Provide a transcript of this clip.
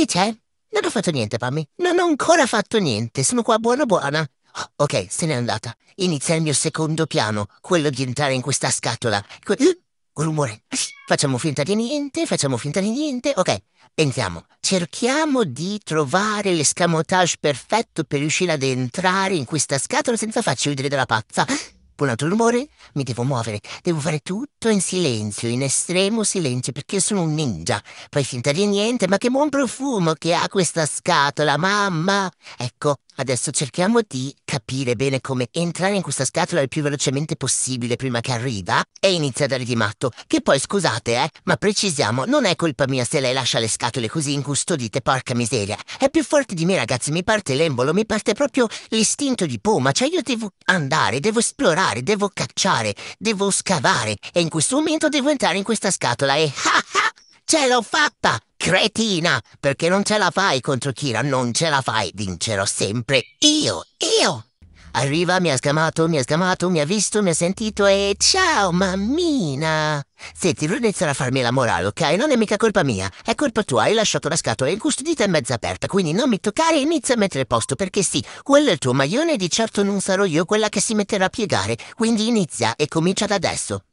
Chi c'è? Non ho fatto niente, Pammy. Non ho ancora fatto niente. Sono qua buona buona. ok, se n'è andata. Inizia il mio secondo piano, quello di entrare in questa scatola. Que- quel rumore. Facciamo finta di niente, facciamo finta di niente. Ok, entriamo. Cerchiamo di trovare l'escamotage perfetto per riuscire ad entrare in questa scatola senza farci vedere dalla pazza un altro rumore, mi devo muovere, devo fare tutto in silenzio, in estremo silenzio, perché sono un ninja. Fai finta di niente, ma che buon profumo che ha questa scatola, mamma! Ecco, Adesso cerchiamo di capire bene come entrare in questa scatola il più velocemente possibile prima che arriva e inizia a dare di matto. Che poi scusate, eh, ma precisiamo, non è colpa mia se lei lascia le scatole così incustodite, porca miseria. È più forte di me, ragazzi, mi parte l'embolo, mi parte proprio l'istinto di poma, cioè io devo andare, devo esplorare, devo cacciare, devo scavare e in questo momento devo entrare in questa scatola e ah ah! Ce l'ho fatta! cretina, perché non ce la fai contro Kira, non ce la fai, vincerò sempre io, io! Arriva, mi ha sgamato, mi ha sgamato, mi ha visto, mi ha sentito e ciao mammina! Senti, non iniziare a farmi la morale, ok? Non è mica colpa mia, è colpa tua, hai lasciato la scatola incustodita e mezza aperta, quindi non mi toccare e inizia a mettere posto, perché sì, quello è il tuo maglione e di certo non sarò io quella che si metterà a piegare, quindi inizia e comincia da adesso.